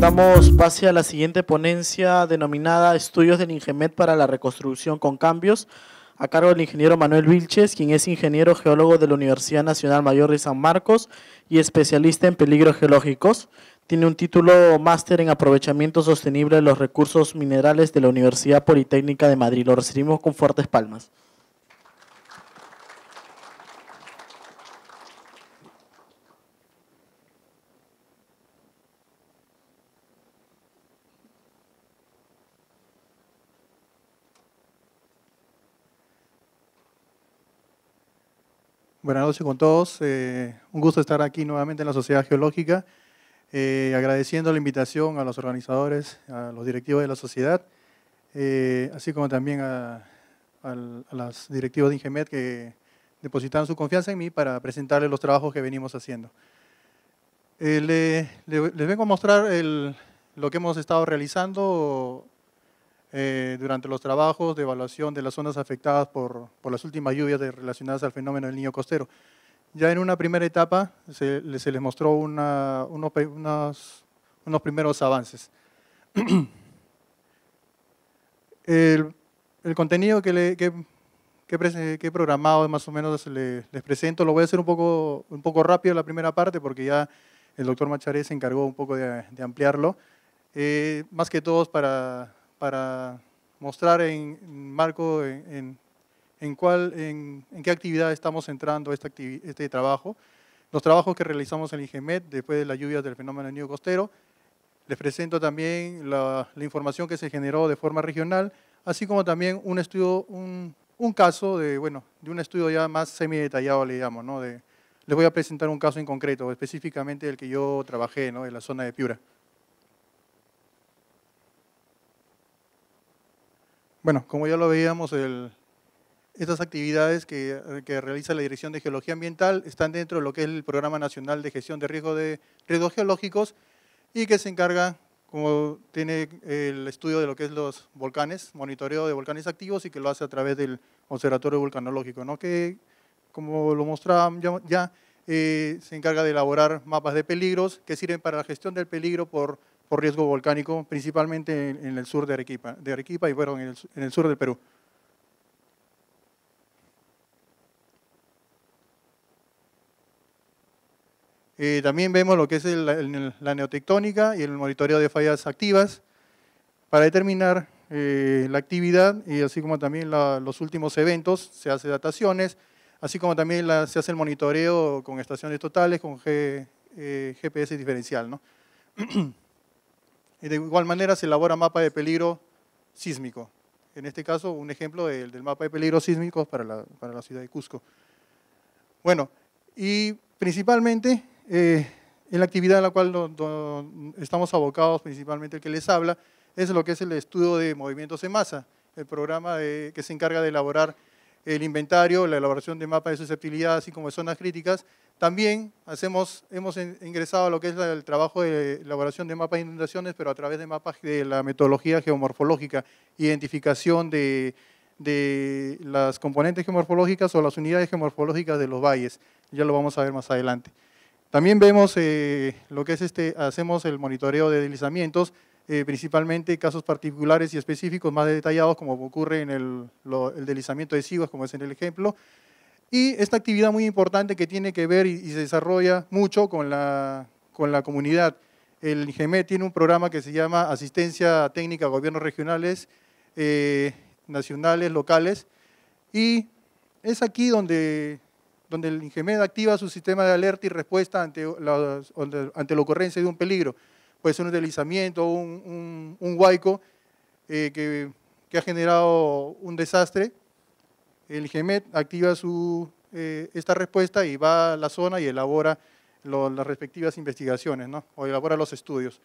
damos pase a la siguiente ponencia denominada Estudios del Ingemet para la Reconstrucción con Cambios, a cargo del ingeniero Manuel Vilches, quien es ingeniero geólogo de la Universidad Nacional Mayor de San Marcos y especialista en peligros geológicos. Tiene un título máster en aprovechamiento sostenible de los recursos minerales de la Universidad Politécnica de Madrid. Lo recibimos con fuertes palmas. Buenas noches con todos. Eh, un gusto estar aquí nuevamente en la Sociedad Geológica, eh, agradeciendo la invitación a los organizadores, a los directivos de la sociedad, eh, así como también a, los directivos las de Ingemet que depositaron su confianza en mí para presentarles los trabajos que venimos haciendo. les vengo a mostrar lo que hemos estado realizando eh, durante los trabajos de evaluación de las zonas afectadas por, las últimas lluvias relacionadas al fenómeno del niño costero. Ya en una primera etapa se, les mostró unos, primeros avances. el, contenido que, he programado más o menos les, presento, lo voy a hacer un poco, un poco rápido la primera parte porque ya el doctor Macharé se encargó un poco de, ampliarlo, eh, más que todo para para mostrar en, marco en, en, cuál, en, qué actividad estamos entrando este, este trabajo. Los trabajos que realizamos en el después de las lluvias del fenómeno Nío costero. Les presento también la, la, información que se generó de forma regional, así como también un estudio, un, un caso de, bueno, de un estudio ya más semidetallado, le digamos ¿no? De, les voy a presentar un caso en concreto, específicamente el que yo trabajé, ¿no? En la zona de Piura. Bueno, como ya lo veíamos, estas actividades que, realiza la Dirección de Geología Ambiental están dentro de lo que es el Programa Nacional de Gestión de, Riesgo de Riesgos Geológicos y que se encarga, como tiene el estudio de lo que es los volcanes, monitoreo de volcanes activos y que lo hace a través del Observatorio Vulcanológico, ¿no? que como lo mostraba ya, eh, se encarga de elaborar mapas de peligros que sirven para la gestión del peligro por por riesgo volcánico, principalmente en, el sur de Arequipa, de Arequipa y fueron en el, sur del Perú. Eh, también vemos lo que es la neotectónica y el monitoreo de fallas activas para determinar eh, la actividad y así como también los últimos eventos, se hace dataciones, así como también se hace el monitoreo con estaciones totales, con GPS eh, diferencial. ¿no? De igual manera se elabora mapa de peligro sísmico. En este caso, un ejemplo del, mapa de peligro sísmico para la, ciudad de Cusco. Bueno, y principalmente, eh, en la actividad en la cual estamos abocados, principalmente el que les habla, es lo que es el estudio de movimientos en masa, el programa que se encarga de elaborar el inventario, la elaboración de mapas de susceptibilidad, así como de zonas críticas. También hacemos, hemos ingresado a lo que es el trabajo de elaboración de mapas de inundaciones, pero a través de mapas de la metodología geomorfológica, identificación de, las componentes geomorfológicas o las unidades geomorfológicas de los valles. Ya lo vamos a ver más adelante. También vemos eh, lo que es este, hacemos el monitoreo de deslizamientos, eh, principalmente casos particulares y específicos más detallados, como ocurre en el, deslizamiento de ciguas, como es en el ejemplo. Y esta actividad muy importante que tiene que ver y, se desarrolla mucho con la, con la comunidad. El IGMED tiene un programa que se llama Asistencia Técnica a Gobiernos Regionales, eh, Nacionales, Locales, y es aquí donde, donde el INGEMED activa su sistema de alerta y respuesta ante ante la ocurrencia de un peligro puede ser un deslizamiento, un, un, huaico eh, que, ha generado un desastre, el GEMET activa su, eh, esta respuesta y va a la zona y elabora las respectivas investigaciones, ¿no? o elabora los estudios.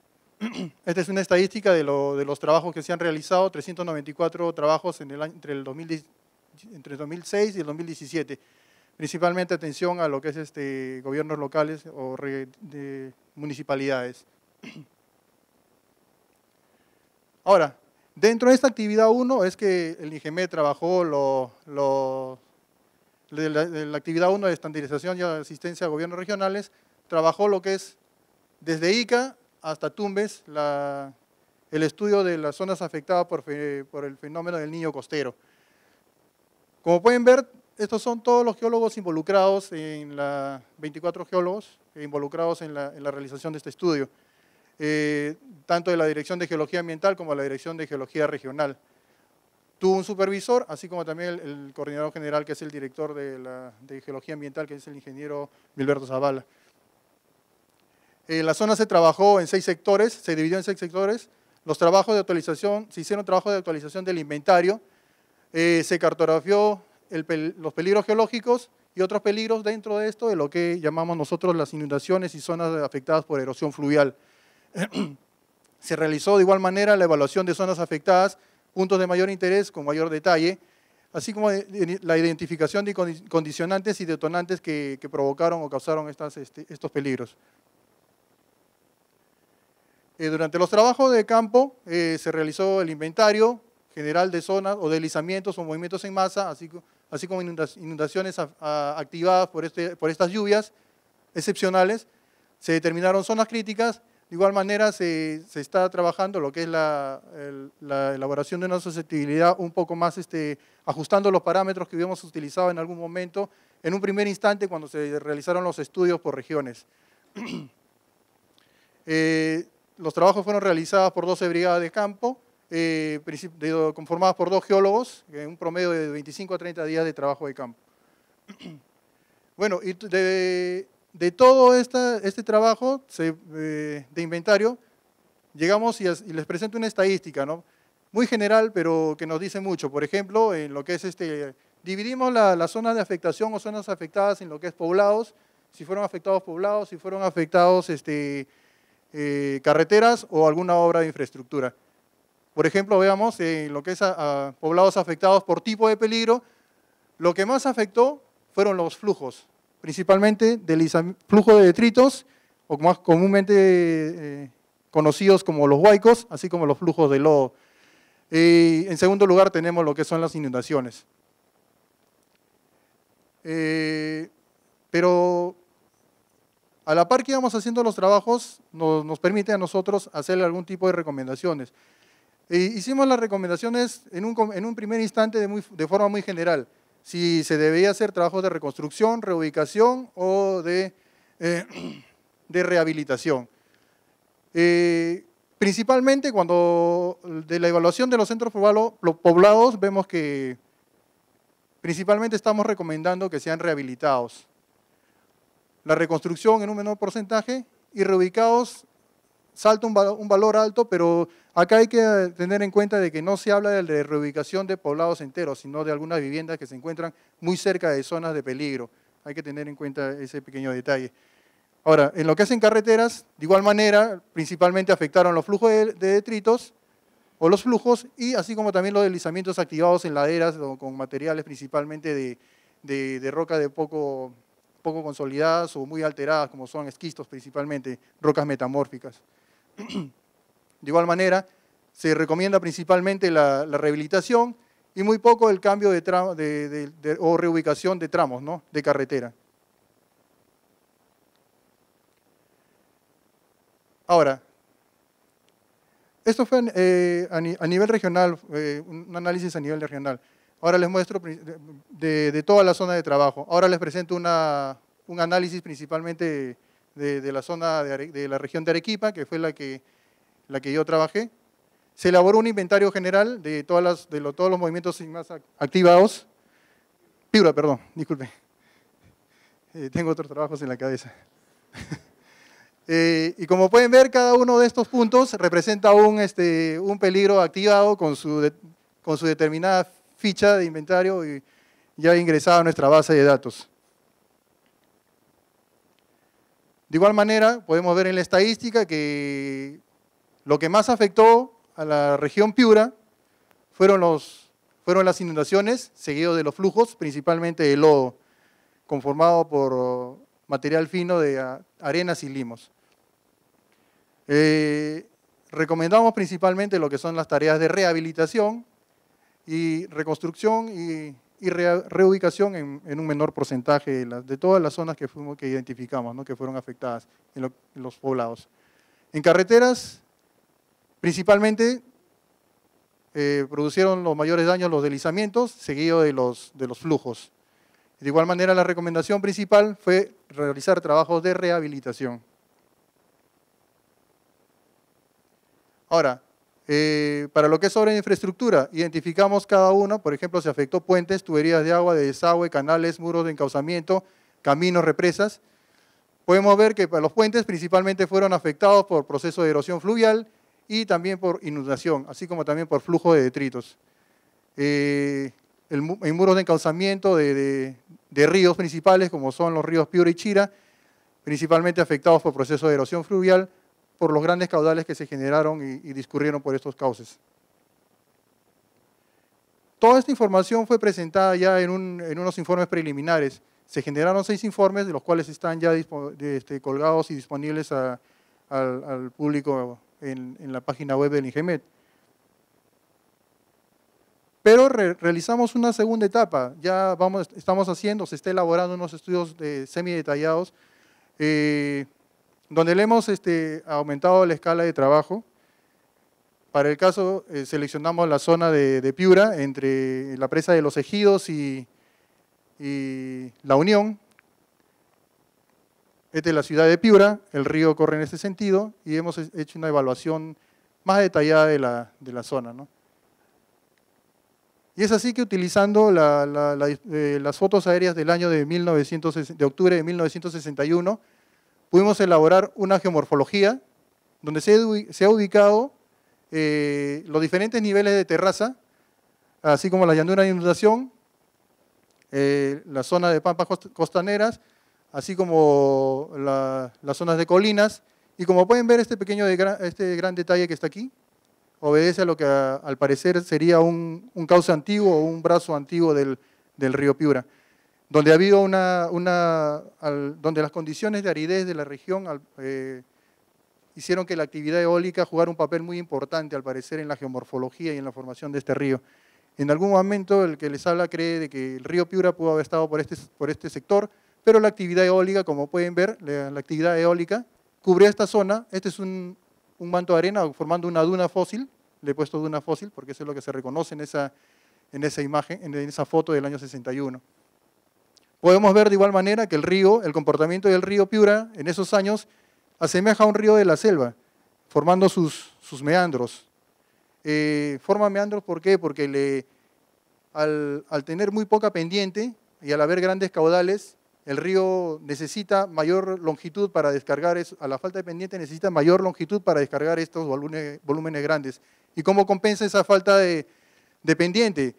Esta es una estadística de, los trabajos que se han realizado, 394 trabajos en entre el 2006 y el 2017 principalmente atención a lo que es este, gobiernos locales o de municipalidades. Ahora, dentro de esta actividad 1 es que el IGME trabajó lo, la, actividad 1 de estandarización y asistencia a gobiernos regionales, trabajó lo que es desde ICA hasta Tumbes el estudio de las zonas afectadas por, por el fenómeno del niño costero. Como pueden ver, estos son todos los geólogos involucrados en la, 24 geólogos involucrados en la, realización de este estudio, eh, tanto de la Dirección de Geología Ambiental como de la Dirección de Geología Regional. Tuvo un supervisor, así como también el, coordinador general, que es el director de, Geología Ambiental, que es el ingeniero Milberto Zavala. Eh, la zona se trabajó en seis sectores, se dividió en seis sectores. Los trabajos de actualización, se hicieron trabajos de actualización del inventario, eh, se cartografió los peligros geológicos y otros peligros dentro de esto de lo que llamamos nosotros las inundaciones y zonas afectadas por erosión fluvial. Se realizó de igual manera la evaluación de zonas afectadas, puntos de mayor interés con mayor detalle, así como la identificación de condicionantes y detonantes que, provocaron o causaron estas, este, estos peligros. Eh, durante los trabajos de campo eh, se realizó el inventario general de zonas o deslizamientos o movimientos en masa, así como así como inundaciones activadas por, este, por estas lluvias excepcionales. Se determinaron zonas críticas, de igual manera se, está trabajando lo que es la, elaboración de una susceptibilidad un poco más este, ajustando los parámetros que hubiéramos utilizado en algún momento, en un primer instante cuando se realizaron los estudios por regiones. Eh, los trabajos fueron realizados por 12 brigadas de campo, eh, conformadas por dos geólogos, en eh, un promedio de 25 a 30 días de trabajo de campo. Bueno, y de, todo este trabajo eh, de inventario, llegamos y, les presento una estadística, muy general, pero que nos dice mucho. Por ejemplo, en lo que es este, dividimos las zonas de afectación o zonas afectadas en lo que es poblados, si fueron afectados poblados, si fueron afectados este, eh, carreteras o alguna obra de infraestructura. Por ejemplo, veamos eh, en lo que es poblados afectados por tipo de peligro. Lo que más afectó fueron los flujos, principalmente del flujo de detritos, o más comúnmente eh, conocidos como los huaicos, así como los flujos de lodo. Eh, en segundo lugar tenemos lo que son las inundaciones. pero a la par que íbamos haciendo los trabajos, nos, nos permite a nosotros hacer algún tipo de recomendaciones hicimos las recomendaciones en un, primer instante de, forma muy general, si se debía hacer trabajos de reconstrucción, reubicación o de, eh, de rehabilitación. Eh, principalmente cuando de la evaluación de los centros poblados vemos que principalmente estamos recomendando que sean rehabilitados. La reconstrucción en un menor porcentaje y reubicados salta un, valor alto, pero acá hay que tener en cuenta de que no se habla de reubicación de poblados enteros, sino de algunas viviendas que se encuentran muy cerca de zonas de peligro. Hay que tener en cuenta ese pequeño detalle. Ahora, en lo que hacen carreteras, de igual manera, principalmente afectaron los flujos de, detritos o los flujos, y así como también los deslizamientos activados en laderas con materiales principalmente de, de, de roca poco poco consolidadas o muy alteradas, como son esquistos principalmente, rocas metamórficas. De igual manera, se recomienda principalmente la, rehabilitación y muy poco el cambio de, de, o reubicación de tramos ¿no? de carretera. Ahora, esto fue eh, a, nivel regional, eh, un análisis a nivel regional. Ahora les muestro de, toda la zona de trabajo. Ahora les presento un análisis principalmente de, la zona de, la región de Arequipa, que fue la que, la que yo trabajé. Se elaboró un inventario general de, todas todos los movimientos sin activados. Piura, perdón, disculpe. Eh, tengo otros trabajos en la cabeza. Eh, y como pueden ver, cada uno de estos puntos representa un, este, peligro activado con su, determinada ficha de inventario y ya ingresada a nuestra base de datos. De igual manera, podemos ver en la estadística que lo que más afectó a la región Piura fueron, las inundaciones, seguido de los flujos, principalmente de lodo, conformado por material fino de arenas y limos. Eh, recomendamos principalmente lo que son las tareas de rehabilitación y reconstrucción y y reubicación en, un menor porcentaje de, todas las zonas que, fuimos, que identificamos, que fueron afectadas en, los poblados. En carreteras, principalmente eh, producieron los mayores daños los deslizamientos, seguido de los, de los flujos. De igual manera, la recomendación principal fue realizar trabajos de rehabilitación. Ahora, eh, para lo que es sobre infraestructura, identificamos cada uno, por ejemplo, se afectó puentes, tuberías de agua, de desagüe, canales, muros de encauzamiento, caminos, represas. Podemos ver que los puentes principalmente fueron afectados por proceso de erosión fluvial y también por inundación, así como también por flujo de detritos. Eh, en muros de encauzamiento de, de ríos principales, como son los ríos Piura y Chira, principalmente afectados por proceso de erosión fluvial, por los grandes caudales que se generaron y, discurrieron por estos cauces. Toda esta información fue presentada ya en, unos informes preliminares. Se generaron seis informes, de los cuales están ya este, colgados y disponibles al, público en, la página web del INGEMET. Pero realizamos una segunda etapa, ya estamos haciendo, se está elaborando unos estudios eh, semi detallados eh, donde le hemos este, aumentado la escala de trabajo. Para el caso, eh, seleccionamos la zona de, Piura, entre la presa de los Ejidos y, La Unión. Esta es la ciudad de Piura, el río corre en este sentido, y hemos hecho una evaluación más detallada de la, zona. Y es así que utilizando eh, las fotos aéreas del año de, de octubre de 1961, pudimos elaborar una geomorfología donde se, ha ubicado eh, los diferentes niveles de terraza, así como la llanura de inundación, eh, la zona de pampas costaneras, así como las zonas de colinas. Y como pueden ver, este pequeño este gran detalle que está aquí obedece a lo que al parecer sería un, cauce antiguo o un brazo antiguo del río Piura donde, una, una donde las condiciones de aridez de la región eh, hicieron que la actividad eólica jugara un papel muy importante, al parecer, en la geomorfología y en la formación de este río. En algún momento el que les habla cree de que el río Piura pudo haber estado por este, por este sector, pero la actividad eólica, como pueden ver, la, actividad eólica cubría esta zona. Este es un, manto de arena formando una duna fósil, le he puesto duna fósil porque eso es lo que se reconoce en esa, en esa imagen, en esa foto del año 61. Podemos ver de igual manera que el río, el comportamiento del río Piura en esos años asemeja a un río de la selva, formando sus, meandros. Eh, forma meandros, ¿por qué? Porque al, tener muy poca pendiente y al haber grandes caudales, el río necesita mayor longitud para descargar, a la falta de pendiente necesita mayor longitud para descargar estos volúmenes, grandes. ¿Y cómo compensa esa falta de pendiente?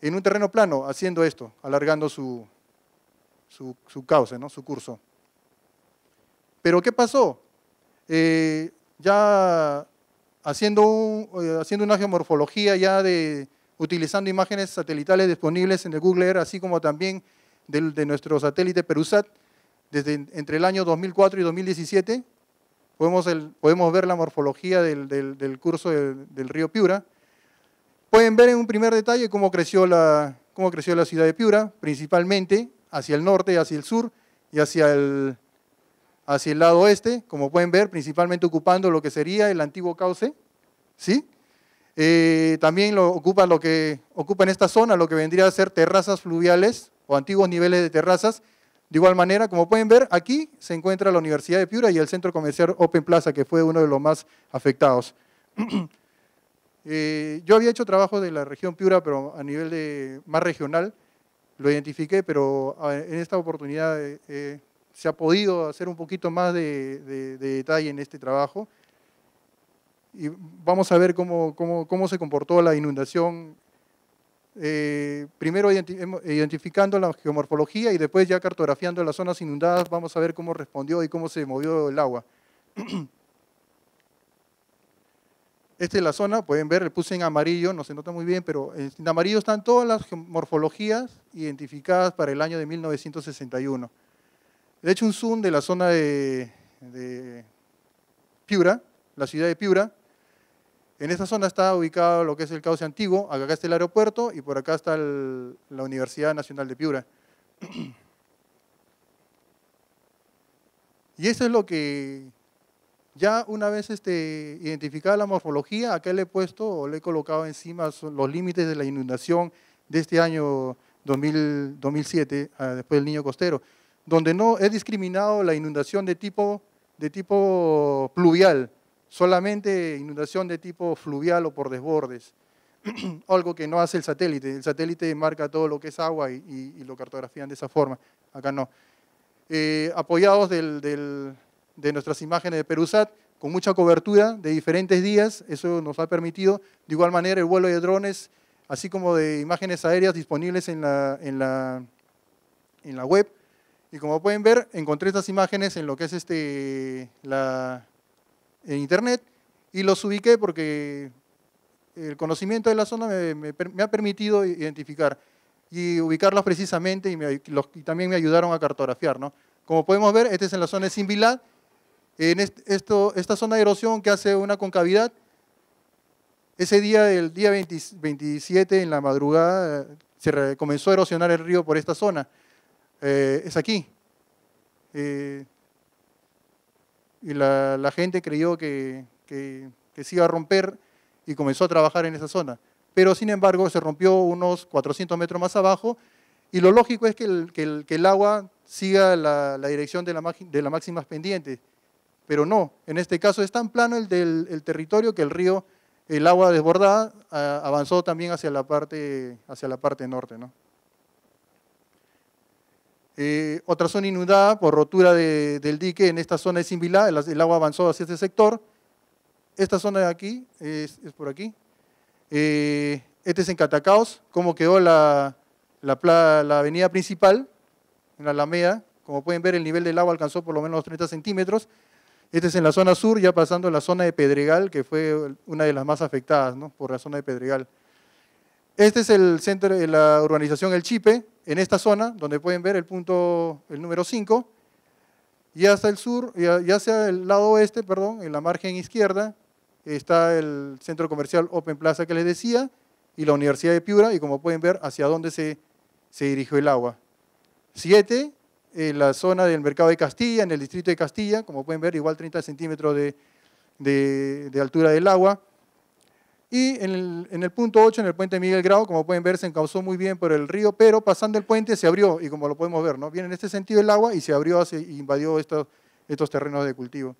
En un terreno plano, haciendo esto, alargando su, su, su ¿no? su curso. Pero ¿qué pasó? Eh, ya haciendo, eh, haciendo una geomorfología ya de, utilizando imágenes satelitales disponibles en el Google Earth, así como también de, nuestro satélite Perusat, desde entre el año 2004 y 2017, podemos, podemos ver la morfología del, curso del, río Piura. Pueden ver en un primer detalle cómo creció la, cómo creció la ciudad de Piura, principalmente hacia el norte, hacia el sur y hacia el, hacia el lado oeste, como pueden ver, principalmente ocupando lo que sería el antiguo cauce. ¿sí? Eh, también lo ocupa, lo que, ocupa en esta zona lo que vendría a ser terrazas fluviales o antiguos niveles de terrazas. De igual manera, como pueden ver, aquí se encuentra la Universidad de Piura y el centro comercial Open Plaza, que fue uno de los más afectados. Eh, yo había hecho trabajo de la región Piura, pero a nivel de, más regional, lo identifiqué, pero en esta oportunidad eh, eh, se ha podido hacer un poquito más de, detalle en este trabajo. Y vamos a ver cómo, se comportó la inundación, eh, primero identificando la geomorfología y después ya cartografiando las zonas inundadas, vamos a ver cómo respondió y cómo se movió el agua. Esta es la zona, pueden ver, le puse en amarillo, no se nota muy bien, pero en amarillo están todas las morfologías identificadas para el año de 1961. Le he hecho un zoom de la zona de, Piura, la ciudad de Piura. En esta zona está ubicado lo que es el cauce antiguo, acá está el aeropuerto y por acá está la Universidad Nacional de Piura. Y eso es lo que ya una vez este, identificada la morfología, acá le he puesto o le he colocado encima los límites de la inundación de este año 2007, ah, después del niño costero, donde no he discriminado la inundación de tipo, de tipo pluvial, solamente inundación de tipo fluvial o por desbordes, algo que no hace el satélite. El satélite marca todo lo que es agua y, lo cartografían de esa forma, acá no. Eh, apoyados del de nuestras imágenes de Perusat con mucha cobertura de diferentes días. Eso nos ha permitido, de igual manera, el vuelo de drones, así como de imágenes aéreas disponibles en la, en la, en la web. Y como pueden ver, encontré estas imágenes en lo que es este, la, en Internet y los ubiqué porque el conocimiento de la zona me, ha permitido identificar y ubicarlos precisamente y, los, también me ayudaron a cartografiar. ¿no? Como podemos ver, este es en la zona de Simbilá, en esto, esta zona de erosión que hace una concavidad, ese día, el día 27, en la madrugada, eh, se comenzó a erosionar el río por esta zona. Eh, es aquí. Eh, y la, gente creyó que, que, se iba a romper y comenzó a trabajar en esa zona. Pero sin embargo se rompió unos 400 metros más abajo y lo lógico es que el, que el, agua siga la, la dirección de la, de la máxima pendiente pero no, en este caso es tan plano el del territorio que el río, el agua desbordada avanzó también hacia la parte, hacia la parte norte. ¿no? Eh, otra zona inundada por rotura del dique en esta zona es Simbilá, el, agua avanzó hacia este sector. Esta zona de aquí es, por aquí. Eh, este es en Catacaos, cómo quedó la, la, la, avenida principal, en la Alameda. Como pueden ver, el nivel del agua alcanzó por lo menos 30 centímetros. Este es en la zona sur, ya pasando a la zona de Pedregal, que fue una de las más afectadas por la zona de Pedregal. Este es el centro de eh, la urbanización El Chipe, en esta zona, donde pueden ver el punto, el número 5, y hacia el sur, y hacia el lado oeste, perdón, en la margen izquierda, está el centro comercial Open Plaza que les decía, y la Universidad de Piura, y como pueden ver, hacia dónde se, se dirigió el agua. Siete, en la zona del mercado de Castilla, en el distrito de Castilla, como pueden ver, igual 30 centímetros de, altura del agua. Y en el, punto 8, en el puente Miguel Grau, como pueden ver, se encauzó muy bien por el río, pero pasando el puente se abrió, y como lo podemos ver, ¿no? viene en este sentido el agua y se abrió, e invadió estos, estos terrenos de cultivo.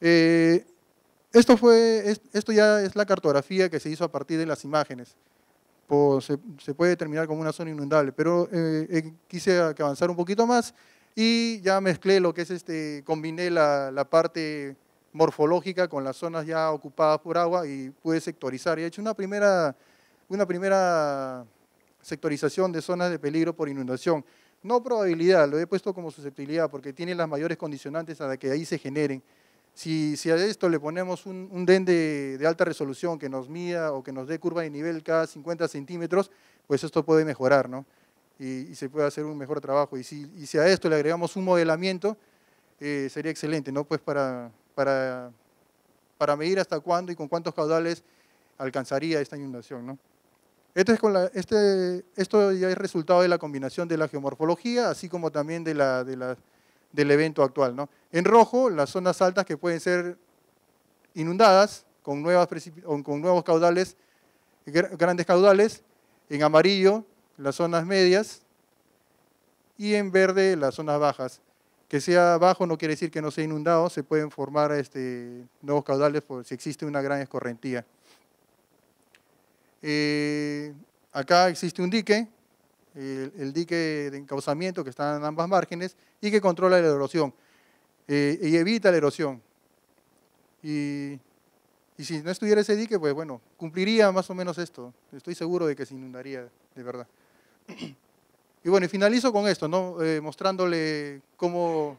Eh, esto, fue, esto ya es la cartografía que se hizo a partir de las imágenes se, puede determinar como una zona inundable, pero eh, eh, quise avanzar un poquito más y ya mezclé lo que es este, combiné la, parte morfológica con las zonas ya ocupadas por agua y pude sectorizar. Y he hecho una primera, una primera sectorización de zonas de peligro por inundación. No probabilidad, lo he puesto como susceptibilidad porque tiene las mayores condicionantes a las que ahí se generen. Si, a esto le ponemos un, DEN de, alta resolución que nos mida o que nos dé curva de nivel cada 50 centímetros, pues esto puede mejorar, ¿no? Y, se puede hacer un mejor trabajo. Y si, a esto le agregamos un modelamiento, eh, sería excelente, ¿no? Pues para, para, para medir hasta cuándo y con cuántos caudales alcanzaría esta inundación, ¿no? Este es con este, esto ya es resultado de la combinación de la geomorfología, así como también de, la, de las del evento actual. ¿no? En rojo, las zonas altas que pueden ser inundadas con, nuevas con nuevos caudales, grandes caudales. En amarillo, las zonas medias. Y en verde, las zonas bajas. Que sea bajo no quiere decir que no sea inundado, se pueden formar este, nuevos caudales por, si existe una gran escorrentía. Eh, acá existe un dique el, dique de encauzamiento que está en ambas márgenes y que controla la erosión eh, y evita la erosión. Y, y, si no estuviera ese dique, pues bueno, cumpliría más o menos esto. Estoy seguro de que se inundaría, de verdad. Y bueno, y finalizo con esto, ¿no? Eh, mostrándole cómo,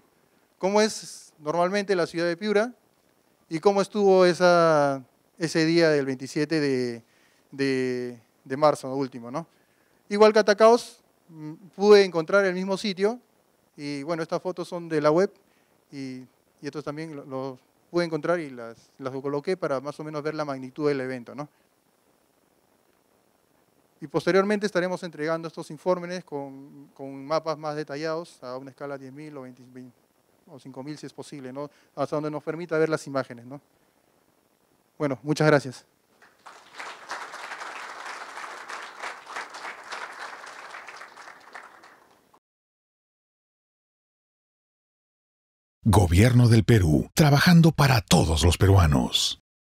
cómo es normalmente la ciudad de Piura y cómo estuvo esa, ese día del 27 de, de, de marzo, último, ¿no? Igual que Atacaos, mm, pude encontrar el mismo sitio. Y bueno, estas fotos son de la web y, estos también los pude encontrar y las, las coloqué para más o menos ver la magnitud del evento. ¿no? Y posteriormente estaremos entregando estos informes con, mapas más detallados a una escala 10.000 o o 5.000 si es posible, ¿no? hasta donde nos permita ver las imágenes. ¿no? Bueno, muchas gracias. Gobierno del Perú, trabajando para todos los peruanos.